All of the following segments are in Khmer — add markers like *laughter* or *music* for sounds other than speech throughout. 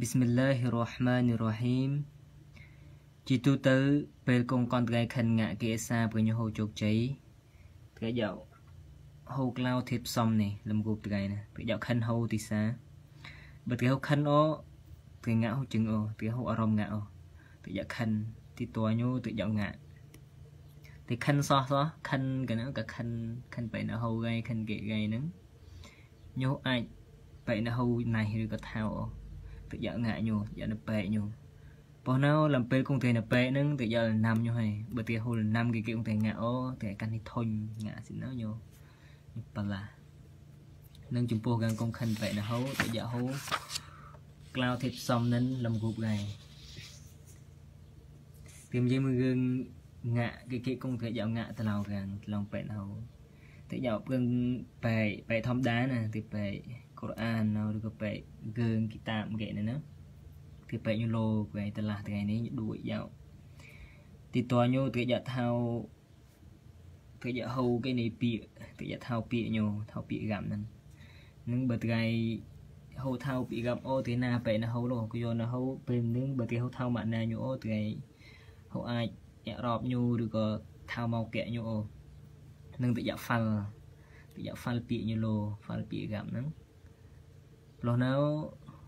បិស្មិលឡាហ៊ីរ៉ូហ្មានីរ៉ូហ៊ីមជីទូទៅ ពេលកងកន្តកាយខិនងាក់គេសាប្រញហូជោគជ័យគេយកហូក្លាវធៀបសំនេះលំគូថ្ងៃណាពេលយកខិនហូទីសាបើគេហូខិនអូគេងាក់ហូជឹងអូគេហូអារម្មណ៍ងាក់អូពេលយកខិនទីតួញូទៅយកងាក់តែខិនសោះសោះខិនកណ្ដឹងក៏ខិនខិនបែណហូគេខិនគេគេហ្នឹងញូអាចបែណហូណៃឬក៏ថៅអូ tự dạng ngại nhu dạng nó bệ nhu bỏ nào làm bê cũng thể là bệ nâng tự dạng là năm nhu hay bởi tiệt hồ là năm cái kia cũng thể ngại ô thể căn thì thôi ngại xin nó nhu bà là nâng chung bố gần công khăn bệ là hấu tự dạng hấu cloud thiệp xong nên làm gục này tìm dây mươi gương ngạ cái kia cũng thể dạng ngạ từ lào gần lòng bệ hấu tự dạng gương bệ bệ thom đá nè từ bệ កូរ៉ានឬក៏ពេកហ្គើងគីតាបគេណាគេពេកញូឡូគេតឡាស់ថ្ងៃនេះដួចយកទីតញូគេយកថៅគេយកហូគេនៃពាកគេយកថៅពាកញូថៅពាកហ្កាំហ្នឹងនឹងបើថ្ងៃហូថៅពាកហ្កាំអូថ្ងៃណាពេកណាហូលោកគេយកណាហូពេលនឹងបើគេហូថៅម៉ាក់ណាញូអូថ្ងៃហូអាចអ្នករອບញូឬក៏ថៅមកកែញូអូនឹងតិចយ៉ាហ្វាល់តិចយ៉ាហ្វាល់ពាកញូឡូហ្វាល់ពាកហ្កាំហ្នឹងលោះនៅ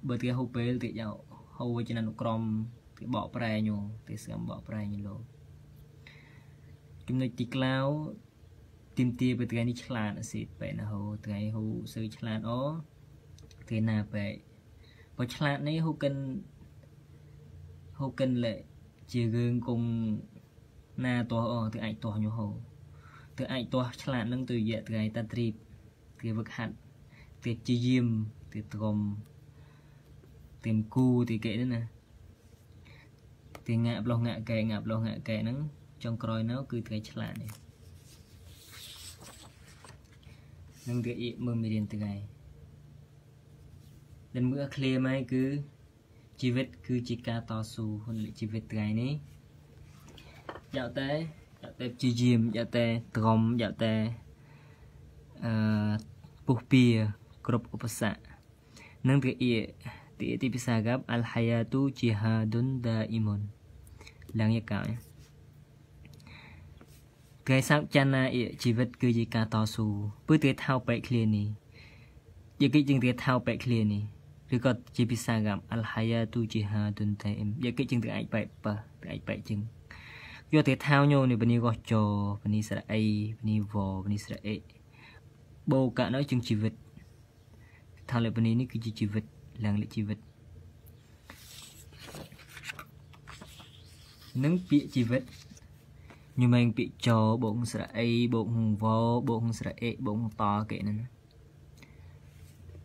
បើទីហូពេលទីយកហូចនៅក្រមទីបកប្រែញោទីស្ងាំបកប្រែញលោកចំណុចទីក្លាវទីមទាពេលថ្ងៃនេះឆ្លាតអសិទ្ធពេលណាហូថ្ងៃហូសើឆ្លាតអូថ្ងៃណាពេលបើឆ្លាតនេះហូកិនហូកិនលេជារឿងគង់ណាតោះអូទៅអាចតោះញោហូ ទៅអាចតោះឆ្លាតនឹង ទៅរយៈថ្ងៃតាត្រីគេវឹកហាត់គេជាយាមទីត្រំទីមគូទីគេហ្នឹងណាទីងាក់ប្លោះងាក់កែងាក់ប្លោះងាក់កែហ្នឹងចុងក្រោយនៅគឺថ្ងៃឆ្លាតនេះនឹងទីមើលមេរៀនថ្ងៃដែលមើលឃ្លាមកគឺជីវិត គឺជាការតស៊ូហ៊ុនជីវិតថ្ងៃនេះយកតែយកតែព្យាយាមយកតែត្រំយកតែអឺពុះពៀគ្រប់ឧបសគ្គនិងពាក្យអ៊ីពាក្យទីភាសាអាហ្រាប់ al hayatu jihadun daimun ឡើងយកោគេសាប់ចាណាអ៊ីជីវិត គឺជាការតស៊ូពឺទេថៅបែកឃ្លានេះយកិច្ចជាងទេថៅបែកឃ្លានេះឬក៏ជាភាសាអាហ្រាប់ al hayatu jihadun daim យកិច្ចជាងទៅអាចបែកបើទៅអាចបែកជាងយកទេថៅញោនេះបនីកោះចោបនីស្រអីបនីវបនីស្រអេបូកៈនៅជាងជីវិតថាលេបនីនេះគឺជាជីវិតឡើងលេខជីវិតនិងពាក្យជីវិតញោមឯងពាក្យចោបូកស្រៈអីបូកហងវបូកស្រៈអេបូកតគេហ្នឹង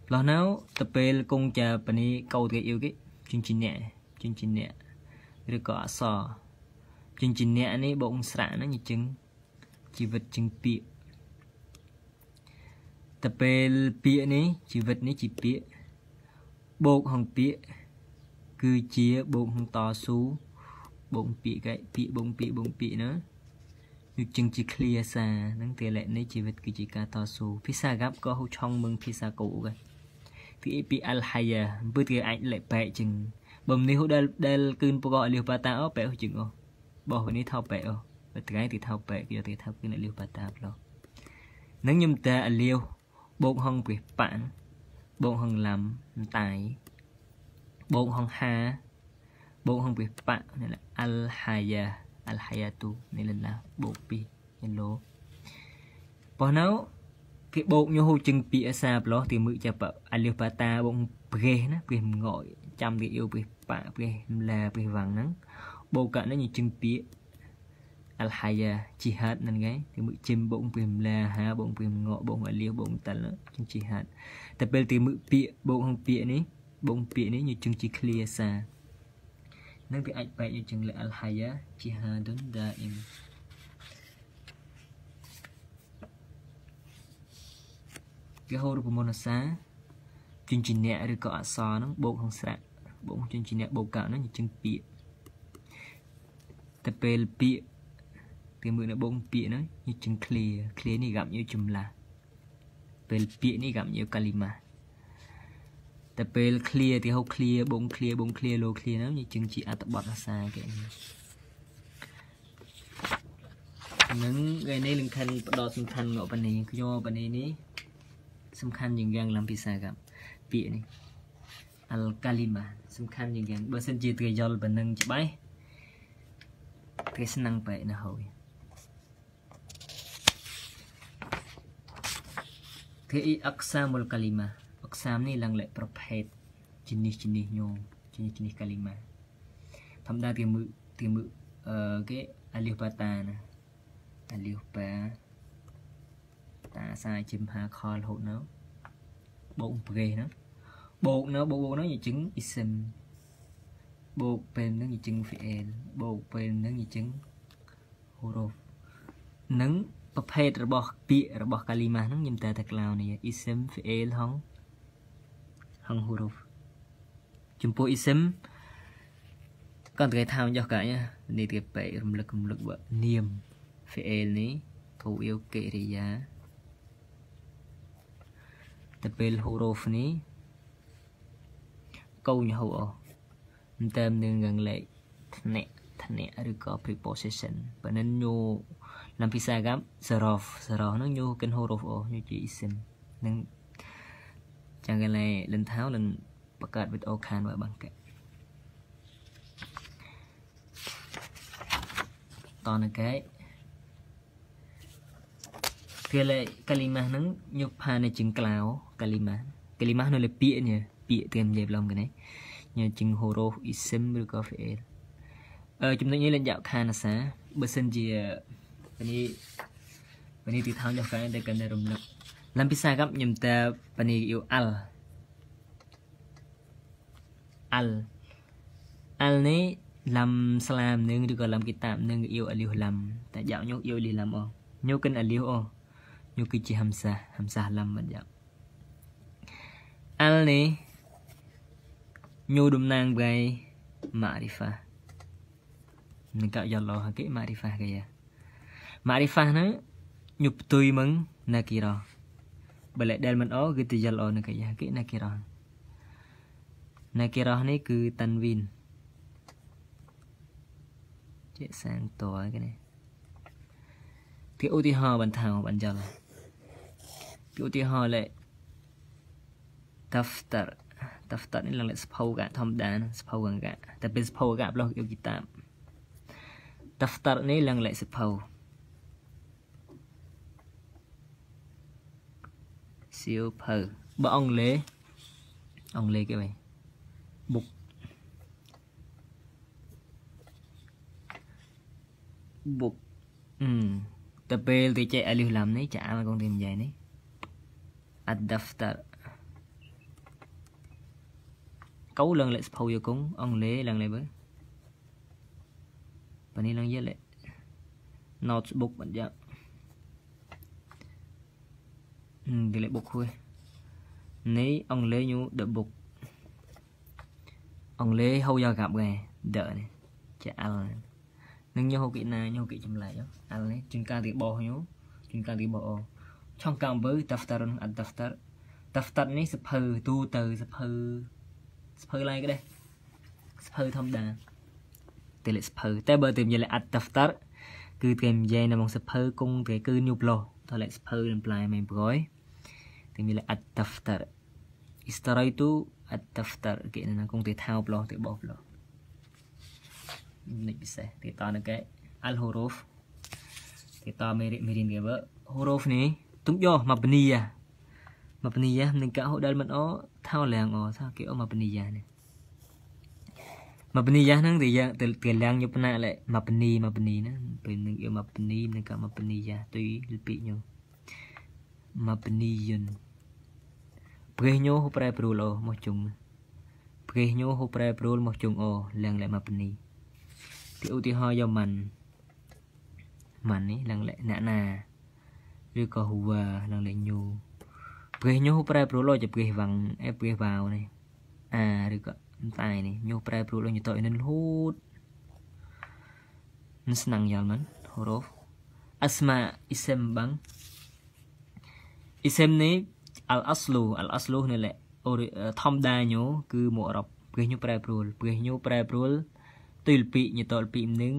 ផ្លោះណៅទៅពេលកងចាបនីកោតគេយូគេជិនជីអ្នកជិនជីអ្នកឬក៏អសជិនជីអ្នកនេះបូកស្រៈហ្នឹងជាជឹងជីវិតជឹងពាក្យទៅពេលពាក្យនេះជីវិតនេះជាពាក្យបូកហងពាក្យគឺជាបូកហងតស៊ូបូកពាក្យកែពាក្យបូកពាក្យបូកពាក្យណាដូចជាងជា clear សាហ្នឹងទីលៈនេះជីវិតគឺជាការតស៊ូភាសាកាប់ក៏ហូឆុងមឹងភាសាកូកែពីពីអលហាយាអំពើទីអាចលិបែកជាងបំនេះហូដែលដែលគឺប្រកអលីបាតាអូបែកជាងអូបោះនេះថោបែកអូបើថ្ងៃទីថោបែកគេទីថោគឺនៅលីបាតាផ្លោះនឹងខ្ញុំតែអលីវបូកហងព្រះប៉ានបូកហងឡាំតាយបូកហងហាបូកហងព្រះប៉ានេះឡាអលហាយ៉ាអលហាយ៉ាទូនេះឡាបូកពីយេឡូបោះនៅគេបូកញោហូចឹងពីអសាប្លោះទីមើចាប់អលីបាតាបងព្រះណាព្រះងយចាំវាយោព្រះប៉ាព្រះមឡាព្រះវាំងហ្នឹងបូកកណ្ណនេះចឹងពី al haya jihad nan ngai ti mu chim bong pim la ha bong pim ngo bong ali bong tal chim jihad តែពេលទីមើលពាក្យបោកហងពាក្យនេះបងពាក្យនេះយើងជឹងជាឃ្លាសានឹងវាអាចបែកយើងជឹងលើអលហាយាជីហាដុនដាអ៊ីមគេហៅរូបមន្តសាជឹងជាអ្នកឬក៏អសរហ្នឹងបោកហងស្រៈបោកជឹងជាអ្នកបោកកហ្នឹងជឹងពាក្យតែពេលពាក្យគេមើលនៅបងពាក្យហ្នឹងយើងចឹង clear clear នេះ gặp យើងចម្លាស់ពេលពាក្យនេះ gặp យើងកាលីម៉ាតែពេល clear ទីហៅ clear បង clear បង clear លោ clear ហ្នឹងយើងចឹងជាអត្ថបទភាសាគេនឹងថ្ងៃនេះលង្ខិនផ្ដោតសំខាន់មកបណ្ណីខ្ញុំបណ្ណីនេះសំខាន់យ៉ាងយ៉ាងឡើងភាសាកម្មពាក្យនេះអលកាលីម៉ាសំខាន់យ៉ាងយ៉ាងបើសិនជាត្រូវយល់ប៉ុណ្ណឹងច្បាស់គេស្នឹងបែកណាស់ហើយ في أقسام الكلمة أقسام ني لان لك بربحيت جنيه جنيه نيوم جنيه جنيه كلمة ធម្មតាគេមើលគេមើលអឺគេអាលីបាតាណាអាលីបាតាសាជិមហាខលហូតនៅបូកប្រេះហ្នឹងបូកនៅបូកបូកហ្នឹងជាចឹងអ៊ីសិមបូកពេលហ្នឹងជាចឹង VL បូកពេលហ្នឹងជាចឹង huruf នឹងប្រភេទរបស់ ពាក្យរបស់កាលីម៉ាហ្នឹងខ្ញុំតើថា clown នេះ ism fi'il ហងហង huruf ចំពោះ ism កាន់តែថាយោះកាញនេះគេបែករំលឹករំលឹកបើនាម fi'il នេះទូអ៊ីវកិរិយាទៅពេល huruf នេះកូនហូអមិនតាមនឹងងលេខធ្នាក់ធ្នាក់ឬក៏ preposition បើនឹងញោ Nampisa saraf saraf nó nhu kinh hô rộp ô nhu chỉ isim nên chẳng cái này lên tháo lên bắt cạt với ô khan và bằng kẹt to là cái kia lại kalima nó nhục hà này chứng cào kalima kalima nó là bịa nhỉ bịa tiền dẹp lòng cái này nhờ chứng hô rộp isim rồi có phải ចំណុចនេះលេងយកខានអាសាបើសិនជា पनि पनि ទីថោយកកាន់តែកាន់តែរំលឹកឡាំពិសាកັບញឹមតែប៉ានីយូអាល់អាល់អាល់នេះឡាំស្លាមនឹងឬក៏ឡាំគីតាបនឹងយូអាលីហ៊ូឡាំតែយ៉ាងញុកយូលីឡាំអូញុកិនអាលីអូញុគឺជាហាំសាហាំសាឡាំបាត់យ៉ាងអាល់នេះញូតំណាងໄວ ma'rifah នឹងកយ៉ាឡោហកេ ma'rifah កាយ៉ាម៉ារីហ្វាហ្នឹងញប់ទុយមឹងណាគីរ៉ោបើលែដែលមិនអគឺទយលអនៅកាយាគីណាគីរ៉ោណាគីរ៉ោនេះ គឺតាន់វីនជាសាងតគេនេះពីឧទាហរណ៍បន្តបានយល់ពីឧទាហរណ៍លេតាហ្វតាតាហ្វតានេះឡើងលេសភៅកធម្មតាសភៅកតែពេលសភៅកប្លោះយកគីតាតាហ្វតានេះឡើងលេសភៅ siêu phở bữa ông lê ông lê cái này bục bục ừ tập bê thì chạy lưu làm đấy chả mà con tìm dài đấy ad-daftar cấu lần lại phâu vô cúng ông lê lần này bớt và đi lần dưới lại notebook bạn dạo គេលេខ book ហួយនេះអង់គ្លេស new the book អង់គ្លេសហូយកកាប់គេ the នេះចាអលនឹងញោគិណាញោគិចម្លែកអលនេះជួនកាលទីបោះញោជួនកាលទីបោះអូឆងកាំបើតាហ្វតារុនអត់តាហ្វតារតាហ្វតារនេះសភៅទូទៅសភៅសភៅឡៃក៏ដែរសភៅធម្មតាតែលេខសភៅតែបើតែនិយាយលេខអត់តាហ្វតារគឺគេនិយាយនៅក្នុងសភៅគង់គេគឺញូប្លោតលេខសភៅនឹងប្លែមិនប្រយ तिमीले अत्तफ्तर स्तरैतु अत्तफ्तर គេនៅក្នុងទីថៅប្លោះទីបោះប្លោះនេះពិសេសទីតនៅគេអលហូរូហ្វទីតមេរិមេរិនគេបើហូរូហ្វនេះទុំយកមកបនីយ៉ាមកបនីយ៉ានឹងកោដែលមិនអថៅលាំងអថាគេអមកបនីយ៉ានេះមកបនីយ៉ាហ្នឹងទីយ៉ាងទីលាំងយុបណាលេមកបនីមកបនីហ្នឹងពេលនឹងយកមកបនីនឹងកមកបនីយ៉ាទុយលពីញោ mapniyen preño ho pre prul o mo chung preño ho pre prul mo chung o lang le mapni ពីឧទាហរណ៍យកម៉ាន់ម៉ាន់នេះឡើងលក្ខណៈណាឬក៏ហូវ៉ាឡើងលេខញូព្រះញូប្រែប្រួលលុយជាព្រះវាំងអេព្រះវ៉ាវនេះអាឬក៏តែនេះញូប្រែប្រួលលុយទៅនឹងហូតនឹងស្នងយ៉ាងមិនហូរ៉ូអស្មាអ៊ីសេមបាំង اسم នេះ al aslu al aslu នៅលេខធម្មតាញូគឺមកអរ៉ុបព្រះញូប្រែប្រួលព្រះញូប្រែប្រួលទីលពីញតលពីនឹង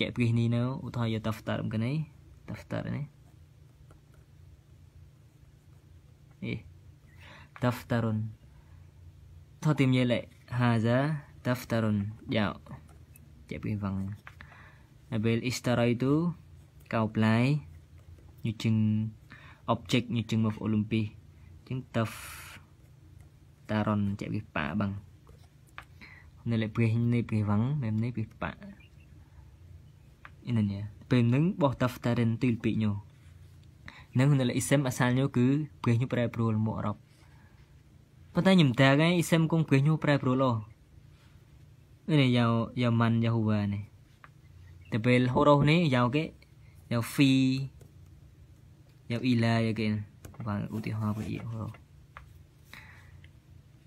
ចែកព្រះនេះនៅឧទាហរណ៍យកតាហ្វតារមកនេះតាហ្វតារនេះអេតាហ្វតារុនថតទីមយលេហាហ្សាតាហ្វតារុនយ៉ាចែកព្រះវងនៅពេលអ៊ីស្តារ៉ៃទូកៅប្លាយញូជឹង object như chừng một Olympic chừng tập ta ron chạy bị bạ bằng nên lại bị này bị vắng mềm này bị bạ nên nhỉ bên nứng bỏ tập ta ren tuy bị nhau nên nên lại xem mà sao nhau cứ bị nhau pre pro mộ rập bắt tay nhầm ta cái xem cũng bị nhau pre pro lo cái này giàu giàu man giàu hùa này từ bên hồ rô này giàu cái giàu phi យក Eli again បានឧទាហរណ៍មួយទៀត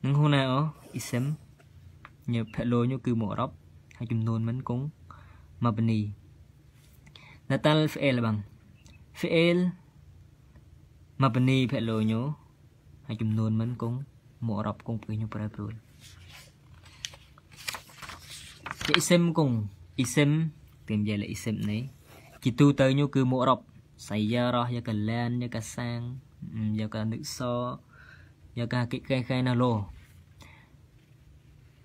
នឹងហ៊ូណាអូ ism ញើភាក់លោញគឺមកអឺរ៉ុបហើយចំនួនមិនគង់មកបនី Natal Fael បង Fael មកបនីភាក់លោញហើយចំនួនមិនគង់មកអឺរ៉ុបគង់ព្រឹកញប្រែប្រួលជា ism គង់ ism ពីនិយាយលើ ism នេះជាទូទៅញគឺមកអឺរ៉ុប sayarah ya kelan ya kasang ya ka nukso ya ka kik kai kai na lo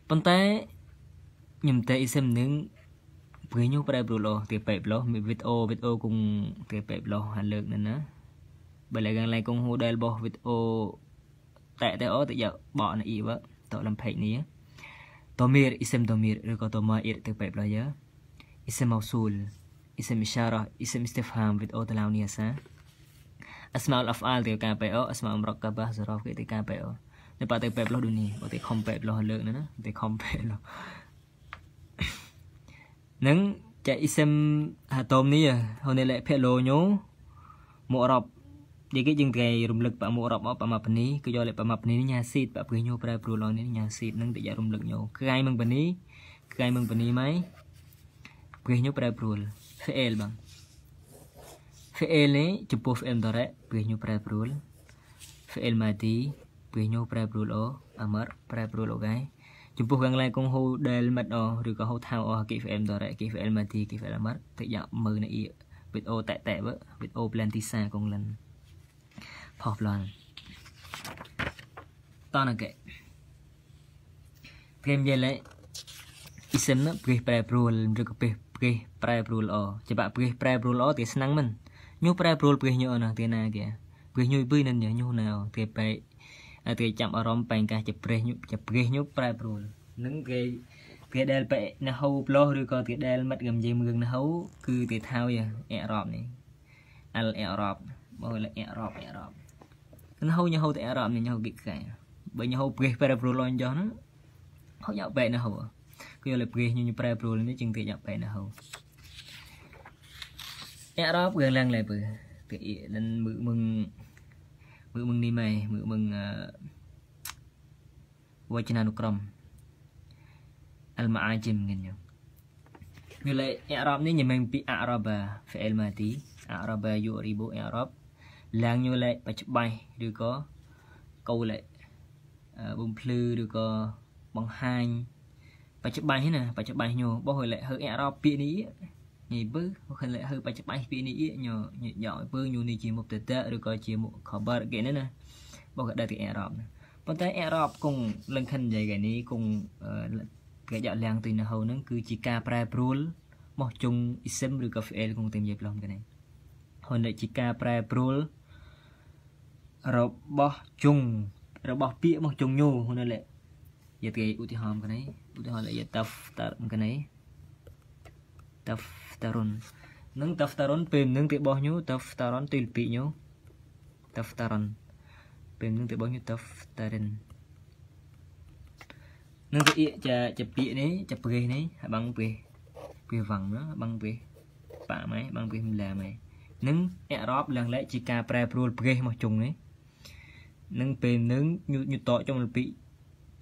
ប៉ុន្តែខ្ញុំតែអ៊ីសឹមនឹងព្រញូប្រែប្រួលទេបែបលោះមានវីដេអូវីដេអូគង់ទេបែបលោះហាលើកនោះណាបើឡើងឡើងគង់ហូដែលបោះវីដេអូតែតែអូតែយកបកនៅអ៊ីវតលំភេកនេះតមីរអ៊ីសឹមតមីរឬក៏តម៉ាអ៊ីរទេបែបលោះយ៉ាអ៊ីសឹមម៉ូស៊ូល اسم إشارة اسم استفهام with all the lawn yasa asmaul afal ទៅការបែកអអ asmaul murakkabah សរុបគេទៅការបែកអនៅប៉ាទៅបែកលោះដូចនេះអូទៅខំបែកលោះលើកហ្នឹងណាទៅខំបែកលោះនឹងចាអ៊ីសិមអាតូមនេះហ្នឹងលេខភេឡូញូមករ៉ប់និយាយគេយើងត្រូវរំលឹកបាក់មករ៉ប់អបមាបនីគឺយកលេខបមាបនីនេះញ៉ាស៊ីតបាក់ព្រឹសញូប្រែប្រួលឡងនេះញ៉ាស៊ីតនឹងតែយករំលឹកញូក្រៃមឹងបនីក្រៃមឹងបនីម៉ៃព្រឹសញូប្រែប្រួល fail បង fail នេះចំពោះ fail ដរៈវាញូប្រែប្រួល fail ម៉ាទីវាញូប្រែប្រួលអូអាមរប្រែប្រួលអូកែចំពោះខាងឡើងកងហូដែលមិតអូឬក៏ហូថៅអូគី fail ដរៈគី fail ម៉ាទីគី fail អាមរតិចមើលនៅអ៊ីវីដេអូតែតែវីដេអូ plan ទីសាកងលិនផុសប្លន់តនកេព្រមយេលេអ៊ីសិមប្រេះប្រែប្រួលឬក៏ប្រេះព្រេះប្រែប្រួលល្អច្បាក់ព្រេះប្រែប្រួលល្អទីស្នឹងមិនញុះប្រែប្រួលព្រេះញុះអនទីណាគេព្រេះញុយពីនឹងញុះណៅទីបែកទីចាប់អារម្មណ៍បែងកាសជាព្រេះញុះជាព្រេះញុះប្រែប្រួលនឹងគេគេដែលបែកណហូប្លោះឬក៏គេដែលមិត្តកំយេមរឿងណហូគឺគេថោយអេរ៉ុបនេះអលអេរ៉ុបបើអេរ៉ុបអេរ៉ុបណហូញហូទៅអេរ៉ុបញហូគេខែបើញហូព្រេះប្រែប្រួលអញ្ចឹងហូយកបែកណហូ Skill application ញប្រែប្រួលនេះជាងទីយ៉ាប់បែណាហូអ្នករ៉បគឺឡើងលែបើទីនឹងមើមឹងមើមឹងនេះម៉ែមើមឹងវចនានុក្រមអលម៉ាអាជីមងញ៉ាំវាលេអរ៉បនេះញ៉ាំពីអរ៉បាហ្វេលម៉ាទីអរ៉បាយូរីបូអរ៉បឡើងយូលេបច្ចបៃឬក៏កូលេបំភ្លឺឬក៏បង្ហាញបច្ចុប្បន្នណាបច្ចុប្បន្នញោបោះលេហើអរ៉ោពីនេះញីបើខលេហើបច្ចុប្បន្នពីនេះញោញយកពើញូនេះជាមុខតតឬក៏ជាមុខខបគេណាណាបោះក៏ដែរទីអរ៉ោណាប៉ុន្តែអរ៉ោគង់លឹងខិននិយាយគេនេះគង់គេយកលៀងទុយនៅហូនឹងគឺជាការប្រែប្រួលមកជុងអ៊ីសឹមឬក៏ fail គង់ទាំងនិយាយប្លំគេនេះហើយនេះជាការប្រែប្រួលរបស់ជុងរបស់ពាក្យមកជុងញូហ្នឹងលេគេឧទាហរណ៍មកនេះឧទាហរណ៍យាតាហ្វតាមកនេះតាហ្វតារុននឹងតាហ្វតារុនពេលនឹងទីបោះញូតាហ្វតារុនទីលពីញូតាហ្វតារុនពេលនឹងទីបោះញូតាហ្វតារិននឹងទីជាជាពីនេះជាព្រេះនេះហើយបងព្រេះព្រេះវ៉ាំងណាបងព្រេះប៉ាម៉ែបងព្រេះម្លាម៉ែនឹងអរ៉បឡើងលែកជាការប្រែប្រួលព្រេះមកជុងនេះនឹងពេលនឹងញូតចុងលពី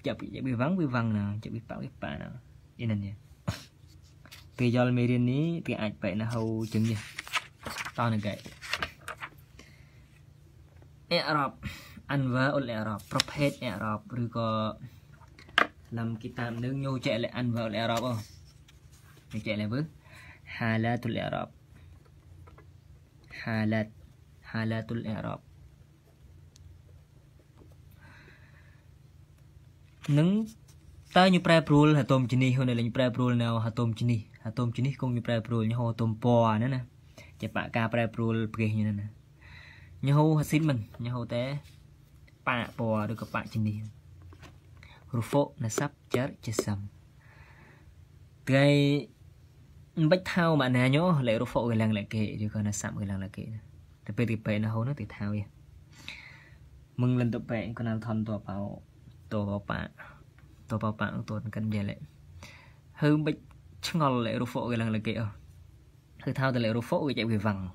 ចាប់វាវងវាវងណាចាប់វាប៉វាប៉ណាអ៊ីននេះគេយល់មេរៀននេះគេអាចបែកណាហូជាងនេះតោះនឹងគេអេរ៉ាប់អានវ៉ាអ៊ុលអេរ៉ាប់ប្រភេទអេរ៉ាប់ឬក៏លំគីតាមនឹងញូចែកលអានវ៉ាអ៊ុលអេរ៉ាប់អូញូចែកលវើហាឡាតុលអេរ៉ាប់ហាឡាតហាឡាតុលអេរ៉ាប់នឹងតើញប្រែប្រួលអាតូមជនេះហ្នឹងលេងប្រែប្រួលនៅអាតូមជនេះអាតូមជនេះគង់ញប្រែប្រួលញហោអាតូមពណ៌ហ្នឹងណាជាបាក់ការប្រែប្រួលប្រេះហ្នឹងណាញហោអាស៊ីនមិនញហោតែបាក់ពណ៌ឬក៏បាក់ជនេះរូហ្វូណាសាប់ចារជាសាំថ្ងៃមិនបាច់ថៅមកណាញោលេរូហ្វូកលាំងលេគេឬក៏ណាសាប់កលាំងលេគេទៅពេលទីពេលណាហោនោះទីថៅវិញมึงเล่นตัวแปะก็นำทำตัวเปล่า bapak to bapak tuan kan dia lek hư bích ngol lệ rô phộ cái lần là kia hư thao từ lệ rô phộ cái chạy về vằng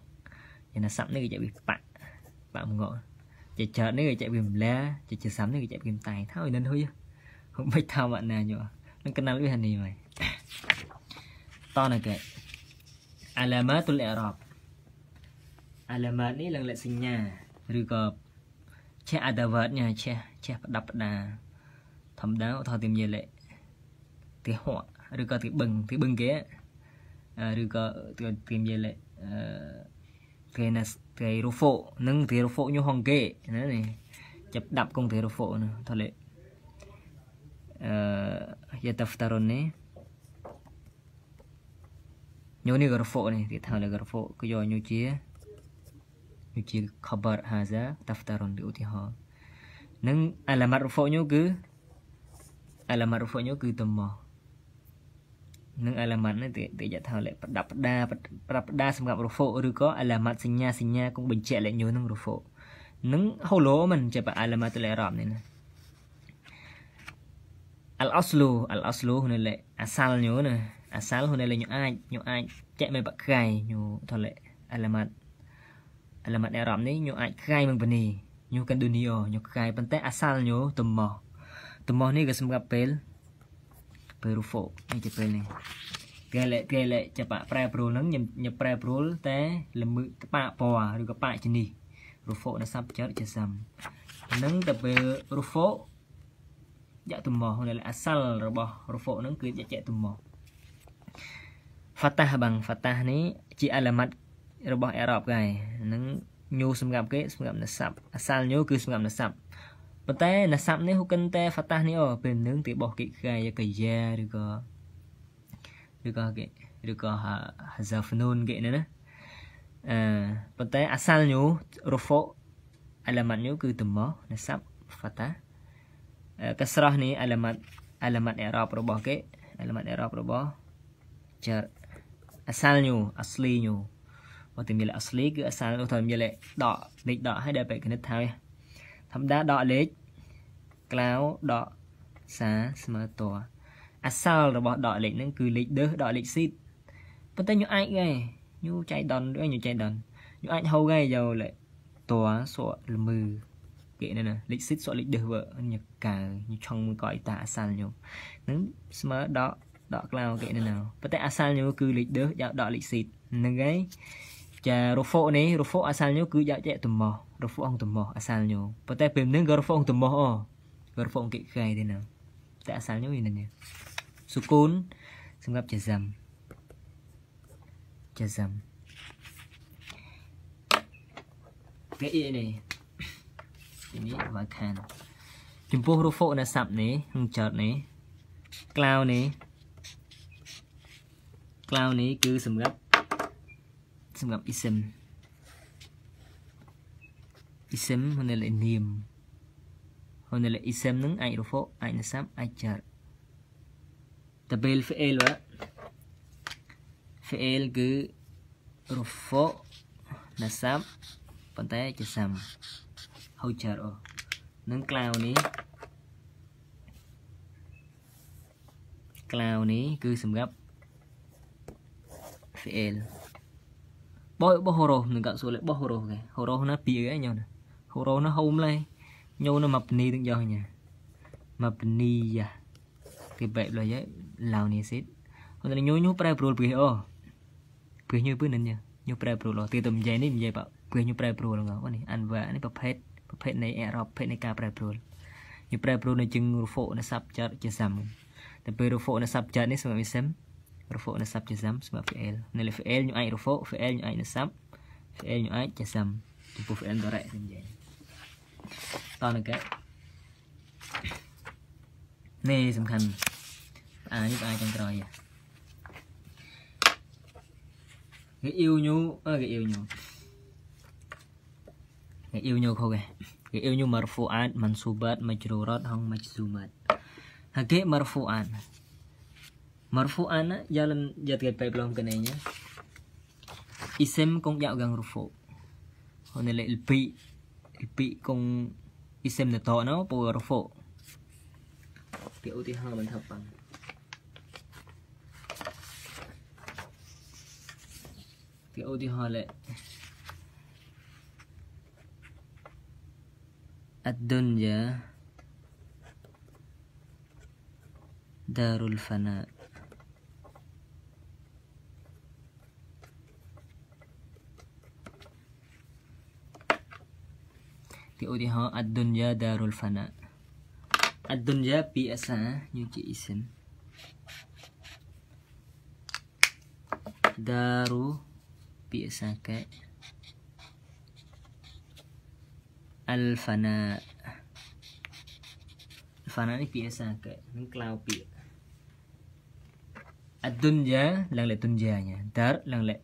vậy là sắm nữa cái chạy về bạn bạn ngộ chạy chợ nữa cái chạy về lá chạy chợ sắm nữa cái chạy về tài thao nên hư không bích thao bạn nào nhở nó cái nào với hành này mày to này kệ alamat tu lệ rọp alamat này lần lệ sinh nhà rồi gặp che adavat nhà che che đập đà ធម្មតាឧទាហរណ៍ទីមានលេទីហក់ឬក៏ទីបឹងទីបឹងគេឬក៏ទីមានលេអឺគេណាទីរូហ្វូនឹងទីរូហ្វូញុហងគេណានេះចាប់ដាប់កងទីរូហ្វូនោះថលេអឺយតាហ្វតារុននេះញូនេះក៏រូហ្វូនេះគេថាលេរូហ្វូគឺយកញូជាញូជាខបរហាសាតាហ្វតារុនឧទាហរណ៍នឹងអាឡាម៉ាត់រូហ្វូញូគឺ alamat rufuknya គឺតមោះនិង alamat នេះទេយថាលេខប្រដាប់ផ្ដាប្រាប់ផ្ដាសម្រាប់ rufuk ឬក៏ alamat សញ្ញាសញ្ញាគង់បញ្ជាក់លេខញូនឹង rufuk នឹង holo មិនជាប alamat លេខរ៉ាបនេះណា al aslu al aslu ហ្នឹងលេខអាសាលញូណាអាសាលហ្នឹងលេខញូអាចញូអាចចែកមិនបកកាយញូថាលេខ alamat alamat អេរ៉ាបនេះញូអាចកាយមិនបនីញូកាន់ឌូនីអូញូកាយប៉ុន្តែអាសាលញូតមោះទំនាស់នេះក៏សម្រាប់ពេលពេលរូហ្វូនេះជាពេលនេះគេលេគេលេចាប់ប្រែប្រួលហ្នឹងខ្ញុំប្រែប្រួលតែលំឺក្បាក់ពណ៌ឬក៏បាក់ជនេះរូហ្វូនៅសັບចរិតជាសំនឹងទៅពេលរូហ្វូយកទំនាស់នៅអាសាល់របស់រូហ្វូហ្នឹងគឺយកទំនាស់ Fatah បង Fatah នេះជាអាឡាម៉ាត់របស់អឺរ៉ុបគេហ្នឹងញូសម្រាប់គេសម្រាប់នសាប់អាសាលញូគឺសម្រាប់នសាប់ប៉ុន្តែណាសាប់នេះហ៊ូកិនតែហ្វាតាស់នេះអូពេលនឹងទីបោះគិកកាយកយ៉ាឬក៏ឬក៏គេឬក៏ហាសាហ្វនូនគេណាអឺប៉ុន្តែអាសាលញូរ៉ូហ្វូអាឡាម៉ាត់ញូគឺតមោណាសាប់ហ្វាតាកស្រោះនេះអាឡាម៉ាត់អាឡាម៉ាត់អេរ៉ុបរបស់គេអាឡាម៉ាត់អេរ៉ុបរបស់ចា asalnya aslinya មកតែមានអស្លីគឺអសាលនោះថាមានលេខដកលេខដកហើយដែលបែកគណិតថាធម្មតាដកលេខក្លាវដកសាស្មើតអាសលរបស់ដកលេខហ្នឹងគឺលេខដឺសដកលេខស៊ីតប៉ុន្តែញូអាចគេញូចៃដុនញូចៃដុនញូអាចហូគេយកលេខតសក់ល្មឺគេណាលេខស៊ីតសក់លេខដឺសវើញូកើញូឆង់មួយកអីតាអាសលញូហ្នឹងស្មើដកដកក្លាវគេណាប៉ុន្តែអាសលញូគឺលេខដឺសយកដកលេខស៊ីតហ្នឹងហើយចារូហ្វូនេះរូហ្វូអាសាលញូគឺយ៉ាក់ចែកតមោះរូហ្វូអងតមោះអាសាលញូប៉ុន្តែពេលនឹងក៏រូហ្វូអងតមោះអូក៏រូហ្វូអងគិខៃទេណាតែអាសាលញូយ៉ាងនេះសុគូនសម្រាប់ចាសាំចាសាំគេអ៊ីនេះទីនេះវ៉ាខានចំពោះរូហ្វូនៅសាប់នេះក្នុងចតនេះក្លៅនេះក្លៅនេះគឺសម្រាប់សម្រាប់ ism ism ហ្នឹងលេខនាមហើយលេខ ism ហ្នឹងអាចរហ្វូអាចនសាប់អាចចារតបេល فعل បាទ فعل គឺរហ្វូនសាប់ប៉ុន្តែជាសាំហើយចារអូនឹង cloud នេះ cloud នេះគឺសម្រាប់ fiel Boy boh horoh nggak sulit boh horoh ke. Horoh na piye ke nyon. Horoh na home lai. Nyo na mapni tung yo nya. Mapni ya. Ke baik lo ya lao ni sit. Hon na nyo nyo prai brul piye o. Piye nyo pun nya. Nyo prai brul lo. Ti tum jai ni jai pa. Piye nyo prai brul ngau ni an wa ni pa phet ប្រភេទនៃអរ៉ុបប្រភេទនៃការប្រែប្រួលវាប្រែប្រួលនៅជាងរូហ្វូនៅសັບចាត់ជាសាមតែពេលរូហ្វូនៅសັບចាត់នេះសម្រាប់វាសិមរហ្វូកនៅ sub ជាសឹមស្មើ fl នៅលើ fl ខ្ញុំអាចរហ្វូក fl ខ្ញុំអាចនៅ sub fl ខ្ញុំអាចជាសឹមចំពោះ fl ដរ៉េខ្ញុំនិយាយតោះនៅកែនេះសំខាន់អានេះអាចចំក្រោយគេអ៊ីវញូអើគេអ៊ីវញូគេអ៊ីវញូខុសគេគេអ៊ីវញូ marfuat mansubat majrurat hong majzumat ហើយគេ marfuat ana jalan jatgat pai belum kenanya isim kong jauh gang rufu honele ilpi ilpi kong isim na to na po rufu pi uti halaman tapang pi uti le. ad-dunya darul fana' Teoriha ad-dunya darul fana. Ad-dunya biasa nyuci isim. Daru biasa ke al-fana. Fana ini biasa ke ini kelau bi. Ad-dunya lang le tunjanya. Dar lang le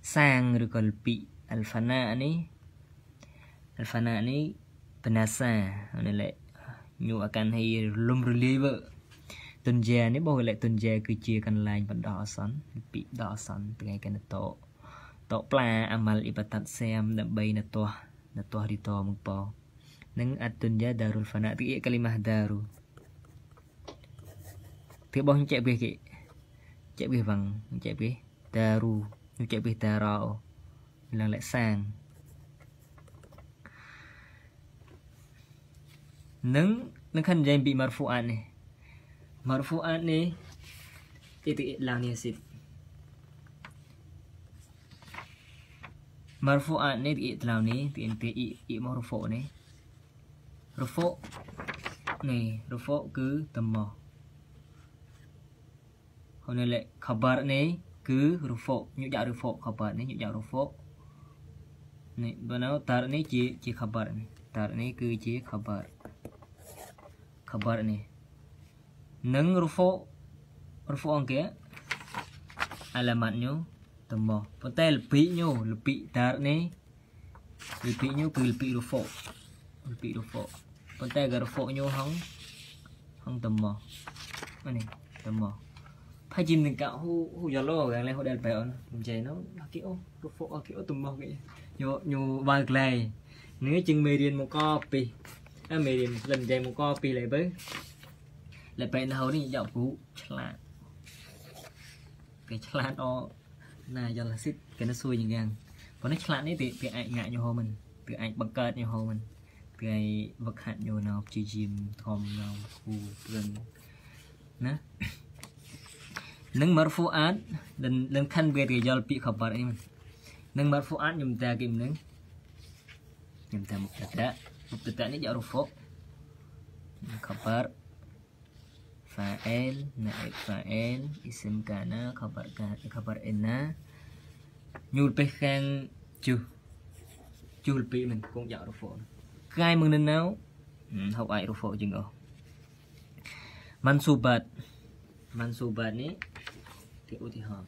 sang rukal pi. Al-fana ini الفناء នេះបណាសានៅលេញូអកាន់ហីលំរលាយវើទុនយ៉ានេះបងលេទុនយ៉ាគឺជាកន្លែងបណ្ដោះអាសន្នពីដោះអាសន្នថ្ងៃកណតោតោប្លាអាម៉ាល់អ៊ីបតាត់សាមដើម្បីណតោះណតោះរីតមកប៉ោនឹងអតុនយ៉ាដារុលហ្វាណាទីកលីម៉ាដារុពីបងចែកវាគេចែកវាវងចែកវាដារុចែកវាតារោឡើងលេសាងនឹងនឹងខណ្ឌនិយាយពី marfu'at នេះ marfu'at នេះ itti'lan yasif marfu'at នេះ itti'lan នេះពី i i marfu នេះ rufu នេះ rufu គឺតំមោះហើយនៅលេខ khabar នេះ គឺ rufu ញុយយ៉ា rufu khabar នេះញុយយ៉ា rufu នេះបើនៅតារនេះជាជា khabar នេះតារនេះគឺជា khabar khabar ini neng rufu rufu angke alamatnya tembok pentai lebihnya lebih dar ni lebihnya ke lebih rufu lebih rufu pentai agar rufu nyo hang hang tembok ini tembok Pajim dengan kau hu hu jalo yang lain hu dah peon macam no laki oh rufu laki oh tembok ke yo nyu balik ni នឹងជាងមេរៀនមកកពីមេរៀនលិនដេមកពីលេបើលេបែណៅនេះយកគ្រូឆ្លាតគេឆ្លាតអណាយល់ស៊ីតគេនៅសួរយ៉ាងយ៉ាងប៉ុន្តែឆ្លាតនេះវាអាចងាក់ញោមមិនវាអាចបង្កើតញោមមិនវាអាចវឹកហាត់ញោណោព្យាយាមធំណោគូព្រឹងណានឹងមរហ្វូអាតនឹងខាន់វាគេយល់ពាក្យខបរនេះមិននឹងមរហ្វូអាតខ្ញុំតែគេមិននឹងខ្ញុំតែមកដាក់ mubtada'nya jar rufu' khabar fa'il naik fa'il isim kana khabar khabar inna nyul pe khang ju jul pe men kong jar rufu' kai mung nen nau hmm, hau ai rufu' jing oh mansubat mansubat ni ti utiha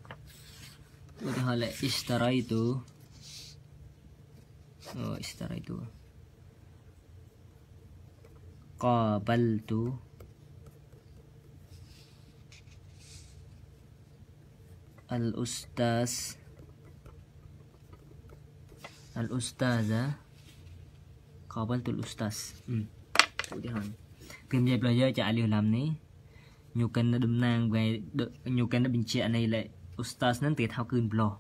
utiha la istara itu oh istara itu قابلت الأستاذ الأستاذة قابلت الأستاذ phim dạy player chạy liều làm ní nhiều kênh nó đâm nang về nhiều kênh nó bình chạy này lại Ustaz nên tiệt thao cơn blog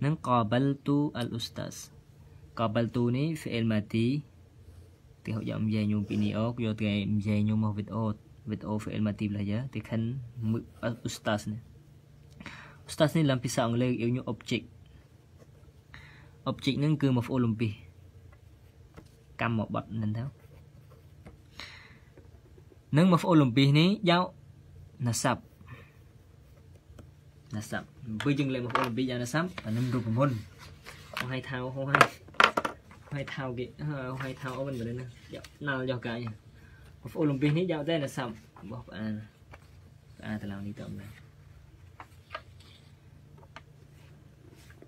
nên qabaltu al Ustaz qabaltu ní fi'il mati ទីហោយ៉ាងយាយញោមពីនីអូយកទីយាយញោមមកវីដេអូវីដេអូ film ទីផ្លាយាទីខាន់មួយអ៊ូស្តាសនេះអ៊ូស្តាសនេះឡើងពីសាអង់គ្លេសយើងញោម object object នឹងគឺមកអូឡ িম্প ីសកម្មមកបត់នឹងទៅនឹងមកអូឡ িম্প ីសនេះយកណាសាប់ណាសាប់បើយើងលេងមកអូឡ িম্প ីសយ៉ាងណាសាប់អានឹងរូបមន្តហោះឲ្យថៅហោះឲ្យហើយថៅគេហើយថៅអូនមែនណាយកណាល់យកកាយបងប្អូនលំពីនេះយកតែនៅសាប់របស់ប្អានប្អាតឡៅនេះតើមែន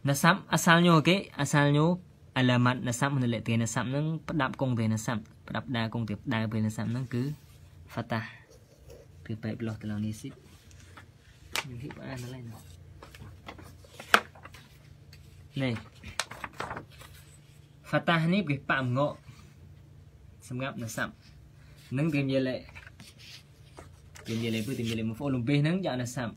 ណាសាប់អាសាលញូគេអាសាលញូអាឡាម៉ាត់ណាសាប់នៅលេខទីណាសាប់នឹងផ្ដាប់កងទេណាសាប់ផ្ដាប់ដាកងទេផ្ដាពេលណាសាប់នឹងគឺ fatah គឺបែបលោះតឡៅនេះស៊ីខ្ញុំហិបអានឡើយណានេះ Fatah ni pergi pak mengok Sengap nasab Nang tim jelek Tim jelek pun tim jelek Muful lebih nang jak nasab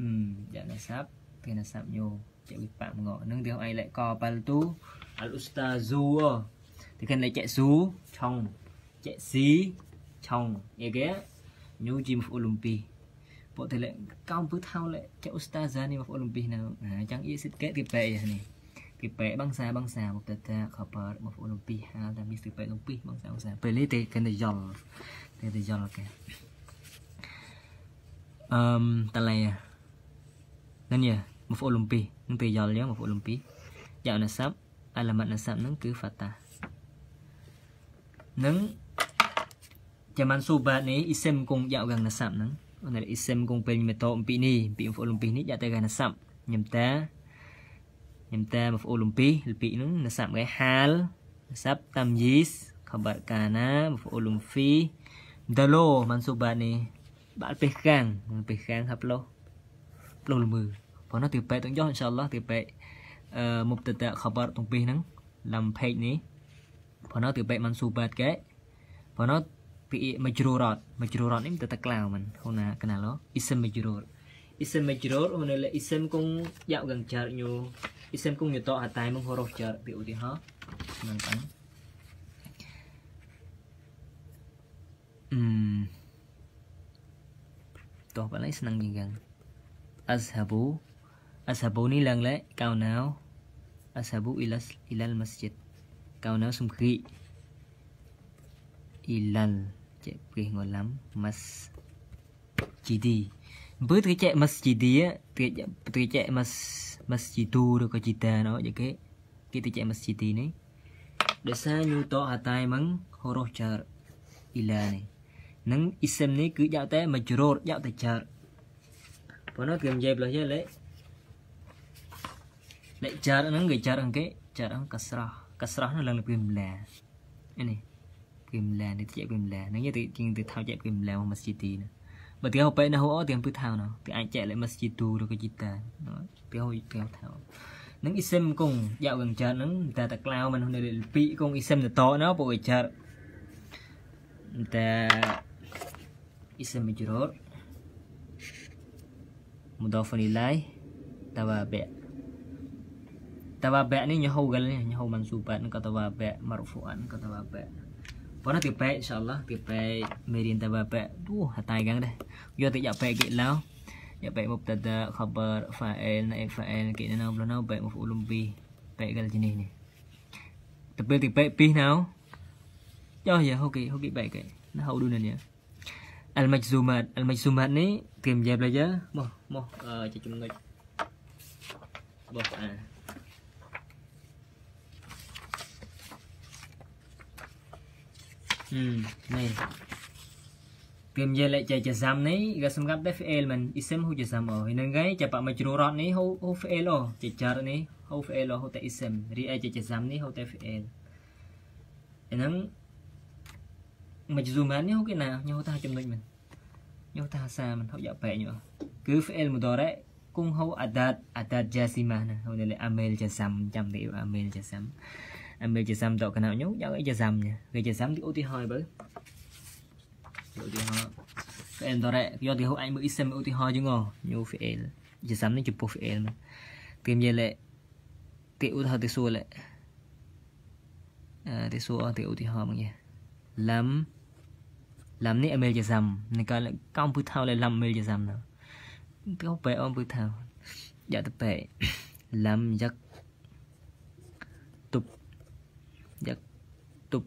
Hmm jak nasab Tim nasab nyo Jak pergi pak mengok Nang tim ai lek ko pal tu Al ustazu Thì cần lek cek su Chong Cek si Chong Ya ke Nyo jim muful lebih ពួកតែលកោមពឺថោលចុស្តាហ្សានេះមកអូឡ িম্প ិកណាអញ្ចឹងអ៊ីសិតកេទីបែនេះពីពេបងសាបងសាមកទៅតាខបរបស់បងនំពីហៅថាមីស្ទីពេនំពីបងសាបងសាពេលនេះទេគេទៅយល់គេទៅយល់គេអឹមតឡែនឹងនេះមកអូឡ ும் ពីនឹងពេលយល់យើងមកអូឡ ும் ពីយ៉ាងណាសាប់អាឡាម៉ាត់ណាសាប់នឹងគឺហ្វាតានឹងចាំបានស៊ូបាទនេះអ៊ីសិមគងយ៉ាងយ៉ាងណាសាប់នឹងអនអ៊ីសិមគងពេលមេតោអំពីនេះពីអូឡ ும் ពីនេះយ៉ាងតែកាណាសាប់ញឹមតាខ្ញុំតែមកអូឡ িম্প ីលពីនឹងនសាប់គេហាលនសាប់តាមយីសខបកាណាមកអូឡ িম্প ីដឡូមិនសុបានេះបាល់ពេះកាំងពេះកាំងហាប់ឡោះប្លុលមើប៉ុន្តែទីប៉ែតងយោអ៊ីនសាអល់ឡោះទីប៉ែអឺមុបតតខបតុងពីហ្នឹងឡាំផេកនេះប៉ុន្តែទីប៉ែមិនសុបាតកែប៉ុន្តែពីមជ្រូរត់មជ្រូរត់នេះទៅតក្លាវមិនហូណាកណាឡោអ៊ីសមមជ្រូរអ៊ីសមមជ្រូរហូណាលេអ៊ីសមគងយ៉ាក់កងចារញូ Isem kung nito hatai mong huruf di BUD ha. Senangkan. Hmm. Toh pala senang gigang. ashabu ashabu ni lang le kau nao. Azhabu ilas ilal masjid. Kau nao sumkhi. Ilal. Cek ngolam mas jidi. បើទ្រីចេមាស់ជីឌីទ្រីទ្រីចេមាស់មាស់ជីទូឬក៏ជីតាណោយគេគេទ្រីចេមាស់ជីទីនេះដោយសារញូតអាតៃមឹងហូរស់ចារអ៊ីឡានេះនឹងអ៊ីសឹមនេះគឺយកតែមជ្រូរយកតែចារប៉ុន្តែគេនិយាយប្លោះយេលេលេចារហ្នឹងគេចារអង្គគេចារអង្គកស្រោះកស្រោះនឹងឡើងពីម្លានេះពីម្លានេះជាពីម្លាហ្នឹងគេទៅជាងទៅថៅជាពីម្លាមកម៉ាស្ជីទីណាបើទីហៅពេលណាហូអូទីហៅថៅណោះទីអាចចែកលេខ message ទូឬក៏ជីតាទីហៅទីហៅថៅនឹងអ៊ីសិមកងយ៉ាវងចាត់នឹងតែតាក្លាវមិននៅលេខ2កងអ៊ីសិមតតណោពួកអ៊ីចាត់តែអ៊ីសិមជរត់ مضاف إليه توابع توابع ini nyahu gal nyahu mansubat ke tobabe marfu'an ke tobabe Pernah tipe, insya Allah tipe merintah bapak. Duh, hati gang deh. Yo tidak baik kita lah. Ya baik mau tada kabar fael naik fael kita nak belum nak baik mau ulum bi baik kalau jenis ni. Tapi tipe bi nak. Yo ya hoki hoki baik kan. Nah, hau dulu ni. Ya. Al majzumat al majzumat ni tim jaya belajar. Mo mo ah, cuci mengaji. Bos, នេះគេនិយាយលេខចេះចាំនេះវាសម្រាប់តែ fail មិន ism ហូចាំអូហ្នឹងហើយចាប់មកជ្រូរត់នេះហូហូ fail អូចេះចាត់នេះហូ fail អូហូតែ ism រីឯចេះចាំនេះហូតែ fail ហ្នឹងមក zoom នេះហូគេណាញោថាចំណុចមិនញោថាសាមិនហូយ៉ាបែកញោគឺ fail មតរ៉េគង់ហូអាដាតអាដាតជាស៊ីម៉ាណាហូនេះលេ email ចាំចាំទេ email ចាំ Amejasam tọa kana nhú giáo Ejasam nha Ejasam thì ô tí hơi bởi Ô tí hơi Cái em tọa rẹ Do thì hốt anh mới xem ô tí hơi chứ ngờ Nhú phía em Ejasam nó chụp bộ phía em Tìm về lệ Thì ô thơ thì xua lệ Thì xua thì ô tí hơi bằng nha Lắm Lắm ní Amejasam Này coi lại công bư thao lại lắm Amejasam nào Thì hốt bệ ôm bư thao Dạ tập bệ Lắm giấc yaktub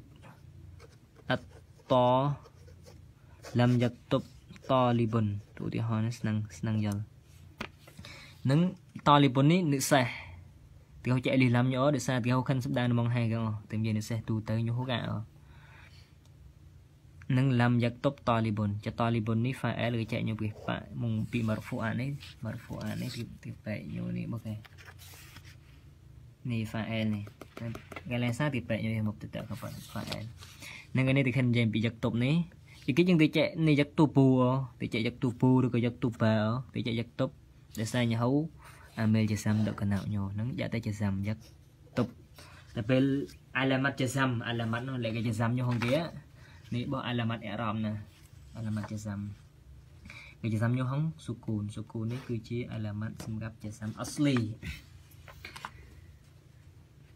at-ta lam yaktub talibun ឧទាហរណ៍នេះស្នឹងស្នឹងយល់នឹងតាលីបុននេះនិសេសទីហោចអេលីឡាំញោដោយសារទីហោខាន់សម្ដានមកហែកអតែមាននិសេសទូទៅញុហុកអនឹងឡាំយ៉ាក់តុបតាលីបុនចតាលីបុននេះហ្វាអែលគេចែកញុពីប៉មកពីម៉ារហ្វូអានេះម៉ារហ្វូអានេះពីទីប៉ញោនេះមកគេនេះហ្វាអែលនេះកាលណាពីប្រែកនេះមកទៅតើក៏ប៉ុណ្ណឹងនឹងនេះទីខិននិយាយពីយកតុបនេះពីគេយើងទៅចែកនេះយកតុពូទៅចែកយកតុពូឬក៏យកតុបាទៅចែកយកតុបដែលសាញហៅអាមេលជាសាំដកកណៅញោហ្នឹងយកតែជាសាំយកតុបតែពេលអាឡាម៉ាត់ជាសាំអាឡាម៉ាត់នោះលេខជាសាំញោហងគេនេះបោះអាឡាម៉ាត់អេរ៉មណាអាឡាម៉ាត់ជាសាំគេជាសាំញោហងសុគូនសុគូននេះគឺជាអាឡាម៉ាត់សម្រាប់ជាសាំអស្លី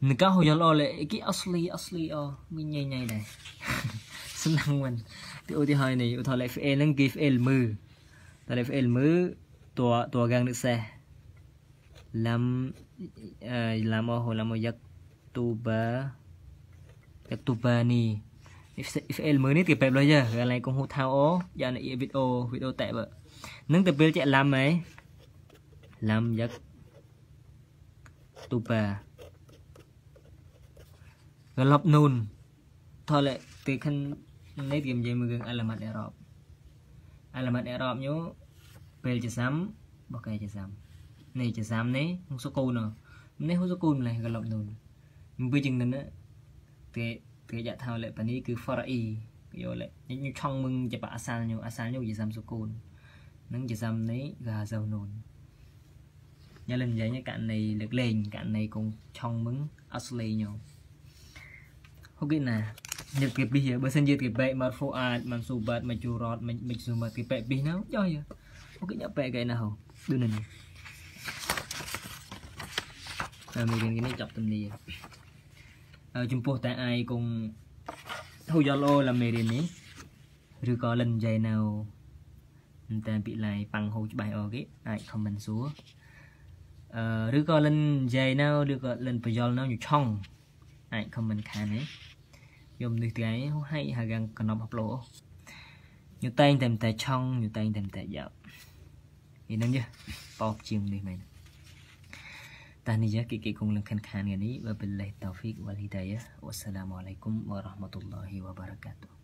nka ho yalo le ki asli asli oh mi nhây nhây này *laughs* xin lăng mình thì ô thì hơi này ô thôi lại phải nâng give el mư ta lại phải el mư tua tua gang được xe làm ờ, làm ô hồ làm ô yak tuba yak tuba ni if el mư ni thì bẹp rồi giờ cái này cũng hụt thao ô giờ dạ này video video tệ vậy nâng từ bên chạy làm ấy làm yak tuba ក្លឹបនូនថលទីខាងនេះគេនិយាយមួយរឿងអេឡម៉ាត់អឺរ៉ុបអេឡម៉ាត់អឺរ៉ុបញូពេលជាសាំបកែជាសាំនេះជាសាំនេះហ៊ុសកូននេះហ៊ុសកូនម្លេះក្លឹបនូនមិនពីជាងនេះគេគេយកថាលេបានីគឺ for e យកលេញូឆង់មឹងជាបាអាសាលញូអាសាលញូជាសាំសុគូននឹងជាសាំនេះគឺអាសានូនញ៉ាលឹងនិយាយករណីលើកលែងករណីកងឆង់មឹងអត់ស្លេញញូអូខេណាញឹកគេពីបើសិនជាគេបែកមកហ្វូអាតមិនស៊ូបាត់មិនជូរត់មិនមិនស៊ូមកគេបែកពីណាយោយោអូខេញ៉ាបែកគេណាហូដូចនេះតាមមានគេនេះចាប់ទំនីចំពោះតែអាយគង់ហូយឡូឡាមេរៀននេះឬក៏លិនចៃនៅតាមពីឡាយប៉ាំងហូច្បាស់អគេអាច comment សួរអឺឬក៏លិនចៃនៅឬក៏លិនបយលនៅញូឆុងអាច comment ខាងនេះខ្ញុំនេះថ្ងៃហើយហើយយ៉ាងកណប់អប់ឡូញូតែងតែតែឆង់ញូតែងតែតែយ៉ាប់នេះនឹងយះបោកជាងនេះមែនតានេះគេគេគង់លង្ខិនខាននេះបបិលឡេះតោហ្វិកវលហ៊ីដាយាវអស្សឡាមអាឡៃគុំវរ៉ាហ្មាតុលឡាហ៊ីវបារកាតុ